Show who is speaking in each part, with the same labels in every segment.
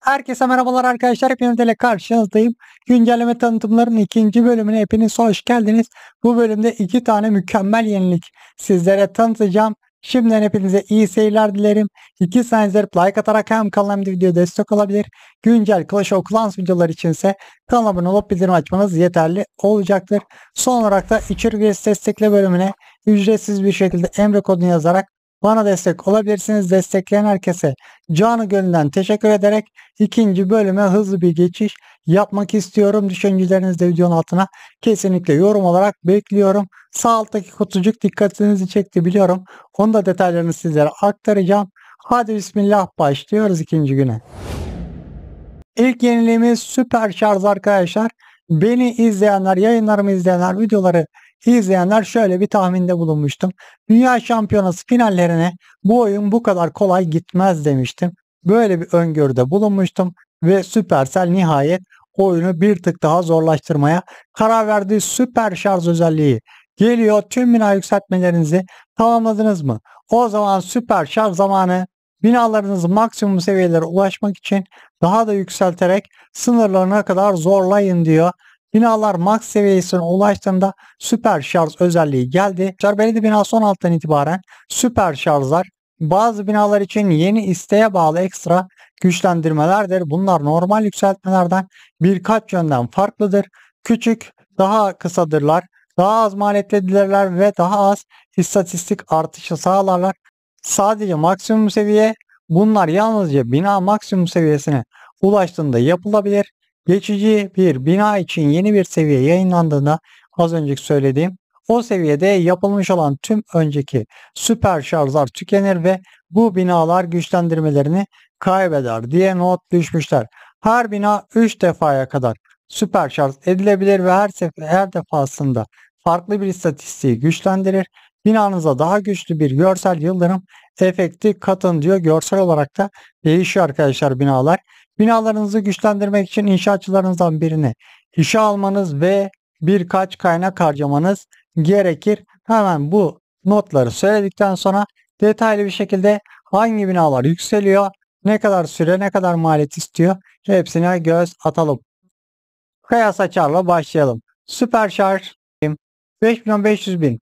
Speaker 1: Herkese merhabalar arkadaşlar. Hepinizle karşınızdayım. Güncelleme tanıtımlarının ikinci bölümüne hepiniz hoş geldiniz. Bu bölümde iki tane mükemmel yenilik sizlere tanıtacağım. Şimdiden hepinize iyi seyirler dilerim. İki saniye like atarak hem kanalımda video destek olabilir. Güncel Clash of Clans videolar içinse kanala abone olup bildirim açmanız yeterli olacaktır. Son olarak da içerik destekle bölümüne ücretsiz bir şekilde emre kodunu yazarak bana destek olabilirsiniz. Destekleyen herkese canı gönülden teşekkür ederek ikinci bölüme hızlı bir geçiş yapmak istiyorum. Düşüncelerinizi de videonun altına kesinlikle yorum olarak bekliyorum. Sağ alttaki kutucuk dikkatinizi çekti biliyorum. Onun da detaylarını sizlere aktaracağım. Hadi bismillah başlıyoruz ikinci güne. İlk yeniliğimiz süper şarj arkadaşlar. Beni izleyenler, yayınlarımı izleyenler, videoları izleyenler şöyle bir tahminde bulunmuştum. Dünya şampiyonası finallerine bu oyun bu kadar kolay gitmez demiştim. Böyle bir öngörüde bulunmuştum ve Supercell nihayet oyunu bir tık daha zorlaştırmaya karar verdiği süper şarj özelliği geliyor. Tüm bina yükseltmelerinizi tamamladınız mı? O zaman süper şarj zamanı binalarınızı maksimum seviyelere ulaşmak için daha da yükselterek sınırlarına kadar zorlayın diyor. Binalar max seviyesine ulaştığında süper şarj özelliği geldi. Şarbelli bina son alttan itibaren süper şarjlar bazı binalar için yeni isteğe bağlı ekstra güçlendirmelerdir. Bunlar normal yükseltmelerden birkaç yönden farklıdır. Küçük, daha kısadırlar, daha az maliyetlidirler ve daha az istatistik artışı sağlarlar. Sadece maksimum seviye bunlar yalnızca bina maksimum seviyesine ulaştığında yapılabilir. Geçici bir bina için yeni bir seviye yayınlandığında az önceki söylediğim o seviyede yapılmış olan tüm önceki süper şarjlar tükenir ve bu binalar güçlendirmelerini kaybeder diye not düşmüşler. Her bina 3 defaya kadar süper şarj edilebilir ve her, sefer, her defasında farklı bir istatistiği güçlendirir. Binanıza daha güçlü bir görsel yıldırım efekti katın diyor. Görsel olarak da değişiyor arkadaşlar binalar. Binalarınızı güçlendirmek için inşaatçılarınızdan birini işe almanız ve birkaç kaynak harcamanız gerekir. Hemen bu notları söyledikten sonra detaylı bir şekilde hangi binalar yükseliyor, ne kadar süre, ne kadar maliyet istiyor hepsine göz atalım. Kıyas açarla başlayalım. Süper şarj 5 bin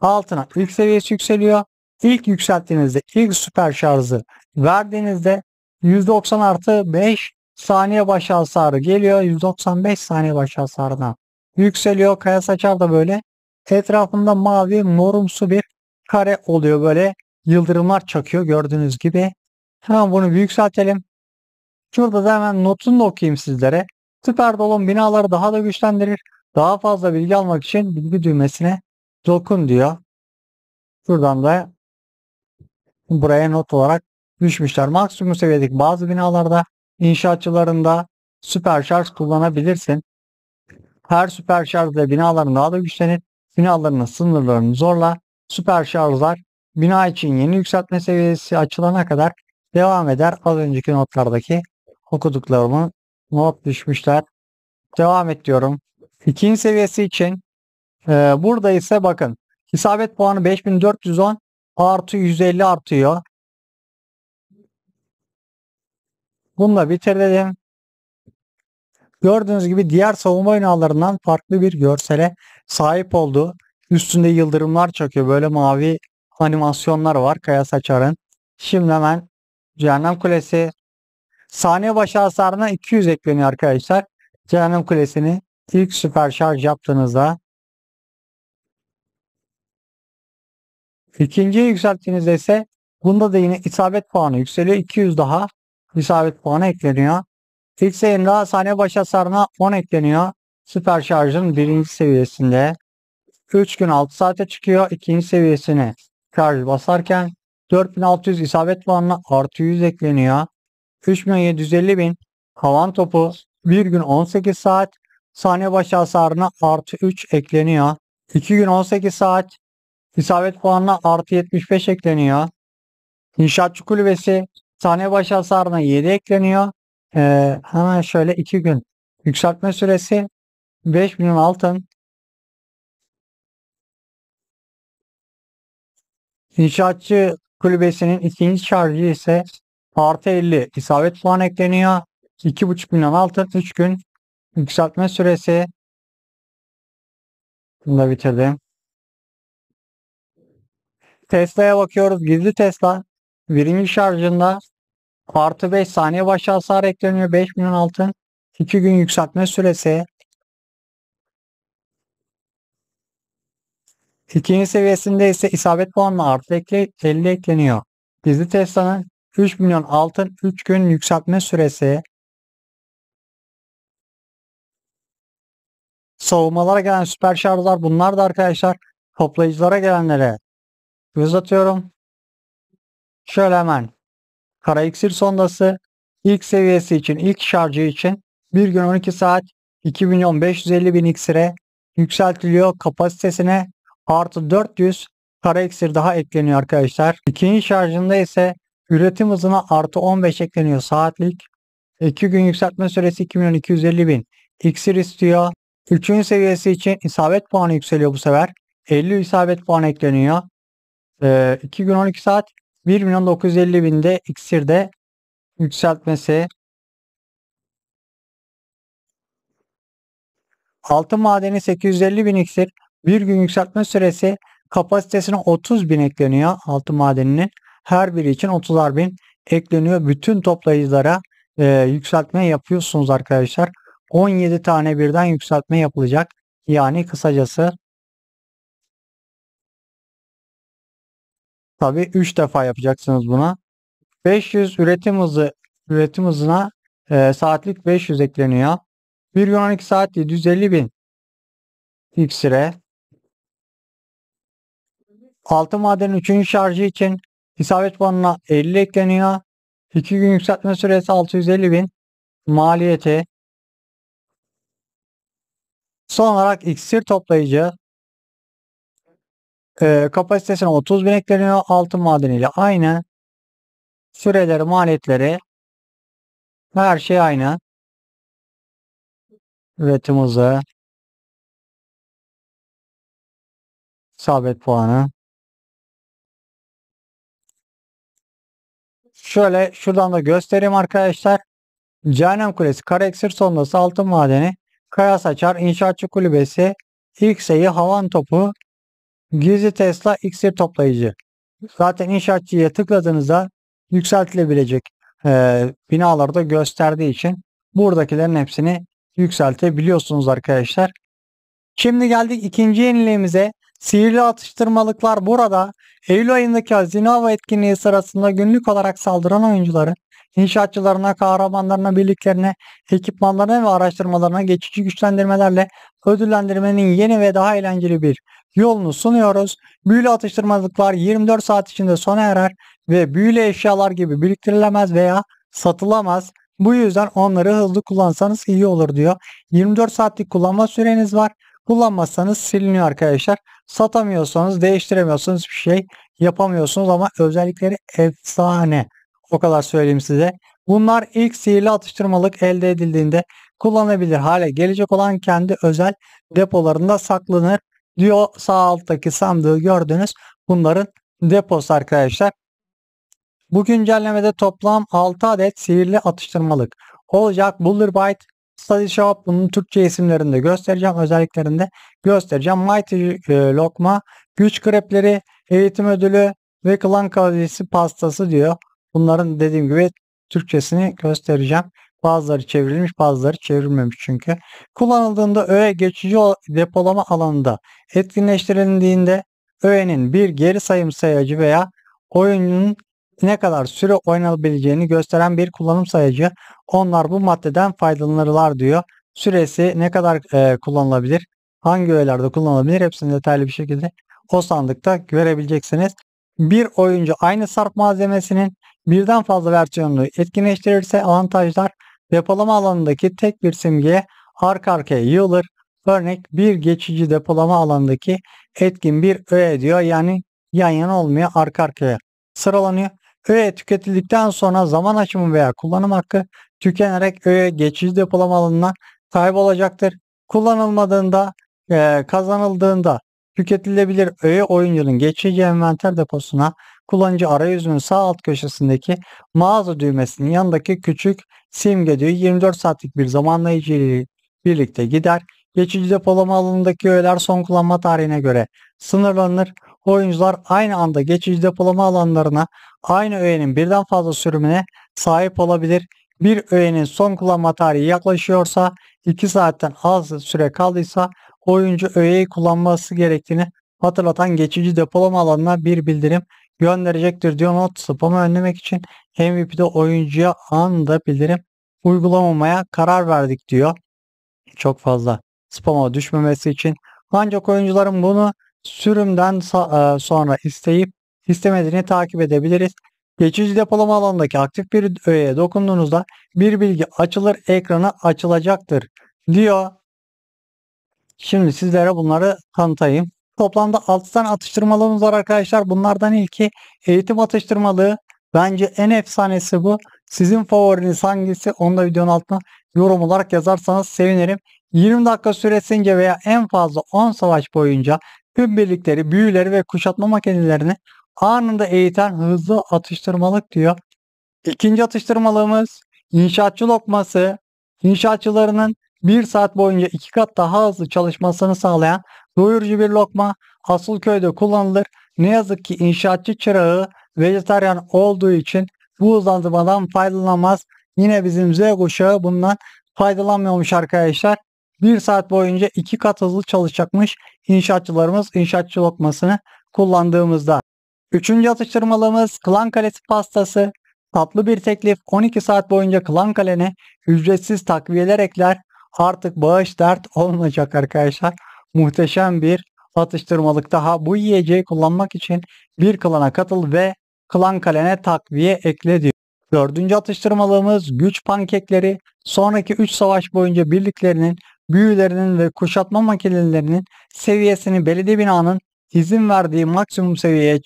Speaker 1: altına ilk seviyesi yükseliyor. İlk yükselttiğinizde ilk süper şarjı verdiğinizde 190 artı 5 saniye başı hasarı geliyor. 195 saniye başı hasarına yükseliyor. Kaya saçar da böyle etrafında mavi morumsu bir kare oluyor. Böyle yıldırımlar çakıyor gördüğünüz gibi. Hemen bunu bir yükseltelim. Şurada da hemen notunu da okuyayım sizlere. Süper dolum binaları daha da güçlendirir. Daha fazla bilgi almak için bilgi düğmesine dokun diyor. Şuradan da buraya not olarak düşmüşler. Maksimum seviyedeki bazı binalarda inşaatçılarında süper şarj kullanabilirsin. Her süper şarjla binaların daha da güçlenir. Binalarının sınırlarını zorla. Süper şarjlar bina için yeni yükseltme seviyesi açılana kadar devam eder. Az önceki notlardaki okuduklarımı not düşmüşler. Devam et diyorum. İkinci seviyesi için e, burada ise bakın isabet puanı 5410
Speaker 2: artı 150 artıyor.
Speaker 1: Bununla bitirdim. Gördüğünüz gibi diğer savunma binalarından farklı bir görsele sahip oldu. Üstünde yıldırımlar çöküyor. Böyle mavi animasyonlar var Kaya Saçar'ın. Şimdi hemen Cehennem Kulesi saniye başı hasarına 200 ekleniyor arkadaşlar. Cehennem Kulesi'ni ilk süper
Speaker 2: şarj yaptığınızda ikinciye
Speaker 1: yükselttiğinizde ise bunda da yine isabet puanı yükseliyor. 200 daha isabet puanı ekleniyor. İlk sayında saniye başı hasarına 10 ekleniyor. Süper şarjın birinci seviyesinde. 3 gün 6 saate çıkıyor. ikinci seviyesini şarj basarken 4600 isabet puanına artı 100 ekleniyor. 3750 bin havan topu 1 gün 18 saat saniye başı hasarına artı 3 ekleniyor. 2 gün 18 saat isabet puanına artı 75 ekleniyor. İnşaatçı kulübesi Saniye başı hasarına 7 ekleniyor. Ee, hemen şöyle 2 gün yükseltme süresi 5 milyon altın. İnşaatçı kulübesinin ikinci şarjı ise artı 50 isabet puanı ekleniyor. 2,5 milyon altın 3 gün yükseltme süresi.
Speaker 2: Bunu da bitirdim.
Speaker 1: Tesla'ya bakıyoruz. Gizli Tesla birinci şarjında Artı 5 saniye başı hasar ekleniyor. 5 milyon altın. 2 gün yükseltme süresi. ikinci seviyesinde ise isabet puanla artı ekle, 50 ekleniyor. Gizli Tesla'nın 3 milyon altın 3 gün yükseltme
Speaker 2: süresi. Savunmalara gelen süper şarjlar bunlar da arkadaşlar. Toplayıcılara gelenlere göz
Speaker 1: atıyorum. Şöyle hemen kara iksir sondası ilk seviyesi için ilk şarjı için 1 gün 12 saat 2 milyon 550 bin iksire yükseltiliyor kapasitesine artı 400 kara iksir daha ekleniyor arkadaşlar. İkinci şarjında ise üretim hızına artı 15 ekleniyor saatlik. 2 gün yükseltme süresi 2 milyon 250 bin iksir istiyor. Üçüncü seviyesi için isabet puanı yükseliyor bu sefer. 50 isabet puanı ekleniyor. Ee, 2 gün 12 saat 1 milyon 950 binde iksirde yükseltmesi.
Speaker 2: Altın madeni
Speaker 1: 850 bin iksir. Bir gün yükseltme süresi kapasitesine 30 bin ekleniyor altın madeninin. Her biri için 30'ar bin ekleniyor. Bütün toplayıcılara e, yükseltme yapıyorsunuz arkadaşlar. 17 tane birden yükseltme yapılacak.
Speaker 2: Yani kısacası
Speaker 1: Tabi 3 defa yapacaksınız buna. 500 üretim hızı üretim hızına e, saatlik 500 ekleniyor. 1 Yunanik saat 750 bin
Speaker 2: iksire. Altı madenin 3. şarjı için isabet puanına 50 ekleniyor. 2 gün yükseltme süresi 650 bin maliyeti. Son olarak iksir toplayıcı ee, kapasitesine 30 bin ekleniyor. Altın madeniyle aynı. Süreleri, maliyetleri her şey aynı. Üretim hızı. Sabit puanı. Şöyle şuradan da göstereyim arkadaşlar.
Speaker 1: Cehennem Kulesi, Karaeksir sondası, altın madeni, kaya saçar, inşaatçı kulübesi, ilk seyi, havan topu, Gizli Tesla iksir toplayıcı. Zaten inşaatçıya tıkladığınızda yükseltilebilecek e, binalarda gösterdiği için buradakilerin hepsini yükseltebiliyorsunuz arkadaşlar. Şimdi geldik ikinci yeniliğimize. Sihirli atıştırmalıklar burada. Eylül ayındaki Zinova etkinliği sırasında günlük olarak saldıran oyuncuların inşaatçılarına, kahramanlarına, birliklerine, ekipmanlarına ve araştırmalarına geçici güçlendirmelerle ödüllendirmenin yeni ve daha eğlenceli bir yolunu sunuyoruz. Büyülü atıştırmalıklar 24 saat içinde sona erer ve büyülü eşyalar gibi biriktirilemez veya satılamaz. Bu yüzden onları hızlı kullansanız iyi olur diyor. 24 saatlik kullanma süreniz var. Kullanmazsanız siliniyor arkadaşlar. Satamıyorsanız değiştiremiyorsunuz bir şey yapamıyorsunuz ama özellikleri efsane. O kadar söyleyeyim size. Bunlar ilk sihirli atıştırmalık elde edildiğinde kullanabilir hale gelecek olan kendi özel depolarında saklanır diyor sağ alttaki sandığı gördünüz. Bunların deposu arkadaşlar. Bu güncellemede toplam 6 adet sihirli atıştırmalık olacak. Boulder Bite, Study Shop bunun Türkçe isimlerinde göstereceğim. Özelliklerinde göstereceğim. Mighty e, Lokma, Güç Krepleri, Eğitim Ödülü ve Klan Kalecisi Pastası diyor. Bunların dediğim gibi Türkçesini göstereceğim. Bazıları çevrilmiş bazıları çevrilmemiş çünkü. Kullanıldığında öğe geçici depolama alanında etkinleştirildiğinde öğenin bir geri sayım sayacı veya oyunun ne kadar süre oynanabileceğini gösteren bir kullanım sayacı. Onlar bu maddeden faydalanırlar diyor. Süresi ne kadar e, kullanılabilir, hangi öğelerde kullanılabilir hepsini detaylı bir şekilde o sandıkta görebileceksiniz. Bir oyuncu aynı sarf malzemesinin birden fazla versiyonunu etkinleştirirse avantajlar depolama alanındaki tek bir simge arka arkaya yığılır. Örnek bir geçici depolama alanındaki etkin bir öğe diyor. Yani yan yana olmuyor arka arkaya sıralanıyor. Öğe tüketildikten sonra zaman açımı veya kullanım hakkı tükenerek öğe geçici depolama alanından kaybolacaktır. Kullanılmadığında e, kazanıldığında tüketilebilir öğe oyuncunun geçici envanter deposuna kullanıcı arayüzünün sağ alt köşesindeki mağaza düğmesinin yanındaki küçük simge düğü 24 saatlik bir zamanlayıcı ile birlikte gider. Geçici depolama alanındaki öğeler son kullanma tarihine göre sınırlanır. Oyuncular aynı anda geçici depolama alanlarına aynı öğenin birden fazla sürümüne sahip olabilir. Bir öğenin son kullanma tarihi yaklaşıyorsa 2 saatten az süre kaldıysa oyuncu öğeyi kullanması gerektiğini hatırlatan geçici depolama alanına bir bildirim gönderecektir diyor not spamı önlemek için MVP'de oyuncuya anında bildirim uygulamamaya karar verdik diyor. Çok fazla spama düşmemesi için. Ancak oyuncuların bunu sürümden e, sonra isteyip istemediğini takip edebiliriz. Geçici depolama alanındaki aktif bir öğeye dokunduğunuzda bir bilgi açılır ekrana açılacaktır diyor. Şimdi sizlere bunları tanıtayım. Toplamda 6 tane atıştırmalığımız var arkadaşlar. Bunlardan ilki eğitim atıştırmalığı. Bence en efsanesi bu. Sizin favoriniz hangisi? Onu da videonun altına yorum olarak yazarsanız sevinirim. 20 dakika süresince veya en fazla 10 savaş boyunca tüm birlikleri, büyüleri ve kuşatma makinelerini anında eğiten hızlı atıştırmalık diyor. İkinci atıştırmalığımız inşaatçı lokması. İnşaatçılarının 1 saat boyunca 2 kat daha hızlı çalışmasını sağlayan Doyurucu bir lokma asıl köyde kullanılır. Ne yazık ki inşaatçı çırağı vejetaryen olduğu için bu uzantımadan faydalanamaz. Yine bizim Z kuşağı bundan faydalanmıyormuş arkadaşlar. Bir saat boyunca iki kat hızlı çalışacakmış inşaatçılarımız inşaatçı lokmasını kullandığımızda. Üçüncü atıştırmalığımız Klan Kalesi pastası. Tatlı bir teklif 12 saat boyunca Klan Kalene ücretsiz takviyeler ekler. Artık bağış dert olmayacak arkadaşlar muhteşem bir atıştırmalık daha. Bu yiyeceği kullanmak için bir klana katıl ve klan kalene takviye ekle diyor. Dördüncü atıştırmalığımız güç pankekleri. Sonraki 3 savaş boyunca birliklerinin, büyülerinin ve kuşatma makinelerinin seviyesini belediye binanın izin verdiği maksimum seviyeye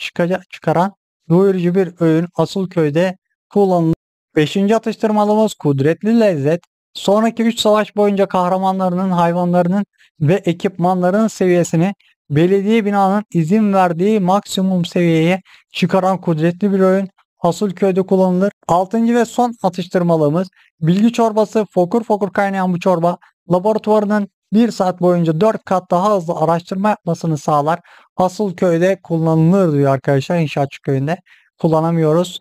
Speaker 1: çıkaran doyurucu bir öğün asıl köyde kullanılır. Beşinci atıştırmalığımız kudretli lezzet. Sonraki 3 savaş boyunca kahramanlarının, hayvanlarının ve ekipmanlarının seviyesini belediye binanın izin verdiği maksimum seviyeye çıkaran kudretli bir oyun Hasıl köyde kullanılır. Altıncı ve son atıştırmalığımız bilgi çorbası fokur fokur kaynayan bu çorba laboratuvarının 1 saat boyunca 4 kat daha hızlı araştırma yapmasını sağlar. Asıl köyde kullanılır diyor arkadaşlar inşaatçı köyünde. Kullanamıyoruz.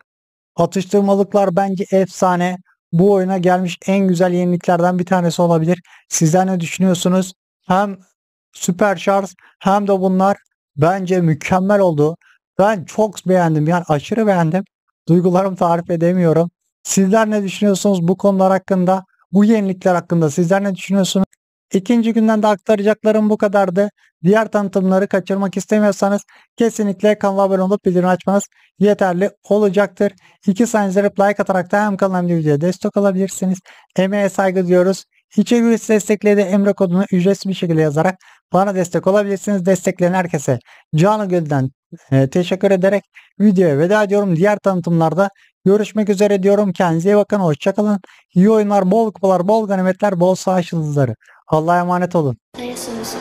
Speaker 1: Atıştırmalıklar bence efsane bu oyuna gelmiş en güzel yeniliklerden bir tanesi olabilir. Sizler ne düşünüyorsunuz? Hem Süper Şarj hem de bunlar bence mükemmel oldu. Ben çok beğendim yani aşırı beğendim. Duygularımı tarif edemiyorum. Sizler ne düşünüyorsunuz bu konular hakkında? Bu yenilikler hakkında sizler ne düşünüyorsunuz? İkinci günden de aktaracaklarım bu kadardı. Diğer tanıtımları kaçırmak istemiyorsanız kesinlikle kanala abone olup bildirim açmanız yeterli olacaktır. İki saniyenize like atarak da hem kanala hem de videoya destek olabilirsiniz. Emeğe saygı diyoruz. İçeri ücretsiz de emre kodunu ücretsiz bir şekilde yazarak bana destek olabilirsiniz. Destekleyen herkese canı gönülden e, teşekkür ederek videoya veda ediyorum. Diğer tanıtımlarda görüşmek üzere diyorum. Kendinize iyi bakın. Hoşçakalın. İyi oyunlar, bol kupalar, bol ganimetler, bol savaş yıldızları. Allah'a emanet olun. Dayasınız.